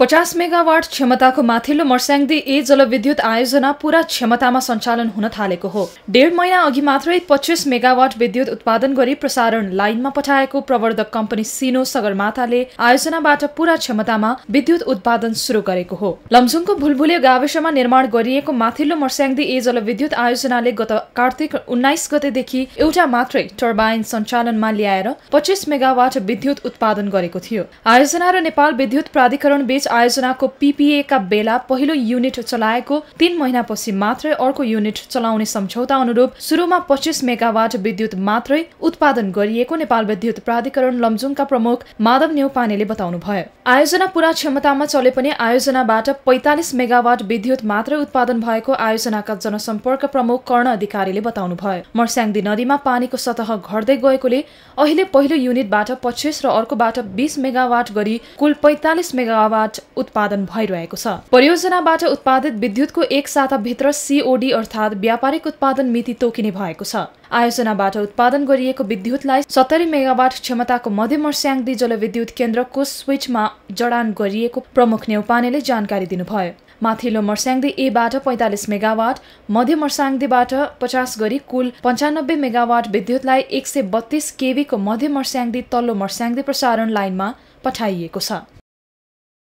पचास मेगावाट क्षमताको माथिल्लो मर्स्याङदी ए जलविद्युत आयोजना पूरा क्षमतामा सञ्चालन हुन थालेको हो डेढ महिना अघि मात्रै पच्चिस मेगावाट विद्युत उत्पादन गरी प्रसारण लाइनमा पठाएको प्रवर्धक कम्पनी सिनो सगरमाथाले आयोजनाबाट पूरा क्षमतामा विद्युत उत्पादन सुरु गरेको हो लम्जुङको भुलभुले गाविसमा निर्माण गरिएको माथिल्लो मर्स्याङदी ए जलविद्युत आयोजनाले गत कार्तिक उन्नाइस गतेदेखि एउटा मात्रै टर्बाइन सञ्चालनमा ल्याएर पच्चिस मेगावाट विद्युत उत्पादन गरेको थियो आयोजना र नेपाल विद्युत प्राधिकरण बीच आयोजनाको पिपिए का बेला पहिलो युनिट चलाएको तीन महिनापछि मात्रै अर्को युनिट चलाउने सम्झौता अनुरूप सुरुमा पच्चिस मेगावाट विद्युत मात्रै उत्पादन गरिएको नेपाल विद्युत प्राधिकरण लम्जुङका प्रमुख माधव नेउपानेले बताउनुभयो आयोजना पूरा क्षमतामा चले पनि आयोजनाबाट पैँतालिस मेगावाट विद्युत मात्रै उत्पादन भएको आयोजनाका जनसम्पर्क प्रमुख कर्ण अधिकारीले बताउनुभयो मर्स्याङदी नदीमा पानीको सतह घट्दै गएकोले अहिले पहिलो युनिटबाट पच्चिस र अर्कोबाट बिस मेगावाट गरी कुल पैँतालिस मेगावाट उत्पादन भइरहेको छ परियोजनाबाट उत्पादित विद्युतको एक साताभित्र सिओडी अर्थात् व्यापारिक उत्पादन मिति तोकिने भएको छ आयोजनाबाट उत्पादन गरिएको विद्युतलाई सत्तरी मेगावाट क्षमताको मध्यमर्स्याङदी जलविद्युत केन्द्रको स्विचमा जडान गरिएको प्रमुख नेउपानेले जानकारी दिनुभयो माथिल्लो मर्स्याङदी एबाट पैँतालिस मेगावाट मध्य मर्स्याङदीबाट पचास गरी कुल पन्चानब्बे मेगावाट विद्युतलाई एक सय बत्तीस केबीको मध्य मर्स्याङदी तल्लो मर्स्याङदी प्रसारण लाइनमा पठाइएको छ